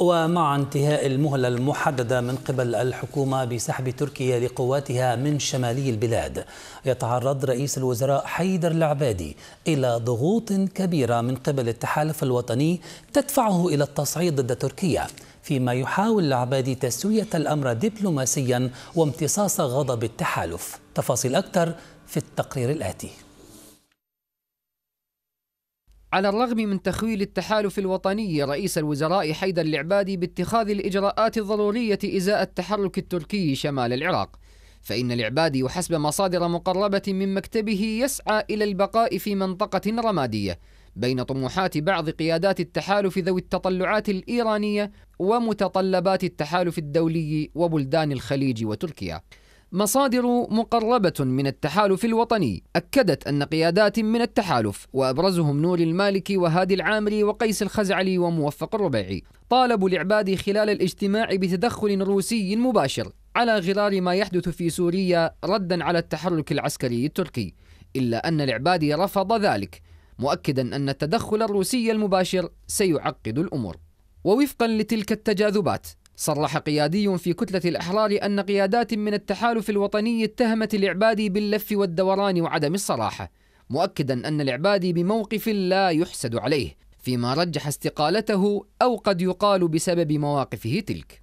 ومع انتهاء المهلة المحددة من قبل الحكومة بسحب تركيا لقواتها من شمالي البلاد يتعرض رئيس الوزراء حيدر العبادي إلى ضغوط كبيرة من قبل التحالف الوطني تدفعه إلى التصعيد ضد تركيا فيما يحاول العبادي تسوية الأمر دبلوماسيا وامتصاص غضب التحالف تفاصيل أكثر في التقرير الآتي على الرغم من تخويل التحالف الوطني رئيس الوزراء حيدر العبادي باتخاذ الإجراءات الضرورية إزاء التحرك التركي شمال العراق فإن العبادي وحسب مصادر مقربة من مكتبه يسعى إلى البقاء في منطقة رمادية بين طموحات بعض قيادات التحالف ذوي التطلعات الإيرانية ومتطلبات التحالف الدولي وبلدان الخليج وتركيا مصادر مقربة من التحالف الوطني أكدت أن قيادات من التحالف وأبرزهم نور المالكي وهادي العامري وقيس الخزعلي وموفق الربيعي طالبوا العبادي خلال الاجتماع بتدخل روسي مباشر على غرار ما يحدث في سوريا ردا على التحرك العسكري التركي إلا أن العبادي رفض ذلك مؤكدا أن التدخل الروسي المباشر سيعقد الأمور ووفقا لتلك التجاذبات صرح قيادي في كتلة الأحرار أن قيادات من التحالف الوطني اتهمت العبادي باللف والدوران وعدم الصراحة مؤكدا أن العبادي بموقف لا يحسد عليه فيما رجح استقالته أو قد يقال بسبب مواقفه تلك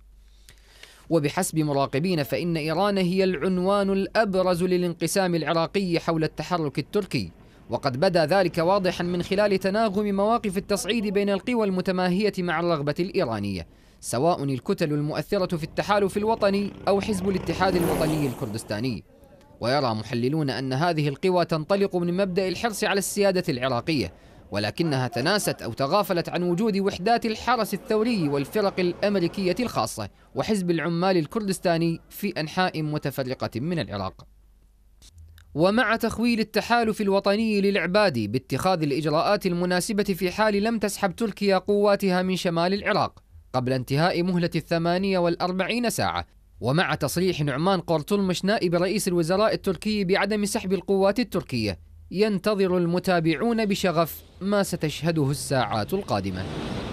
وبحسب مراقبين فإن إيران هي العنوان الأبرز للانقسام العراقي حول التحرك التركي وقد بدا ذلك واضحا من خلال تناغم مواقف التصعيد بين القوى المتماهية مع الرغبة الإيرانية سواء الكتل المؤثرة في التحالف الوطني أو حزب الاتحاد الوطني الكردستاني ويرى محللون أن هذه القوى تنطلق من مبدأ الحرص على السيادة العراقية ولكنها تناست أو تغافلت عن وجود وحدات الحرس الثوري والفرق الأمريكية الخاصة وحزب العمال الكردستاني في أنحاء متفرقة من العراق ومع تخويل التحالف الوطني للعبادي باتخاذ الإجراءات المناسبة في حال لم تسحب تركيا قواتها من شمال العراق قبل انتهاء مهلة الثمانية والأربعين ساعة ومع تصريح نعمان قرطلمش نائب رئيس الوزراء التركي بعدم سحب القوات التركية ينتظر المتابعون بشغف ما ستشهده الساعات القادمه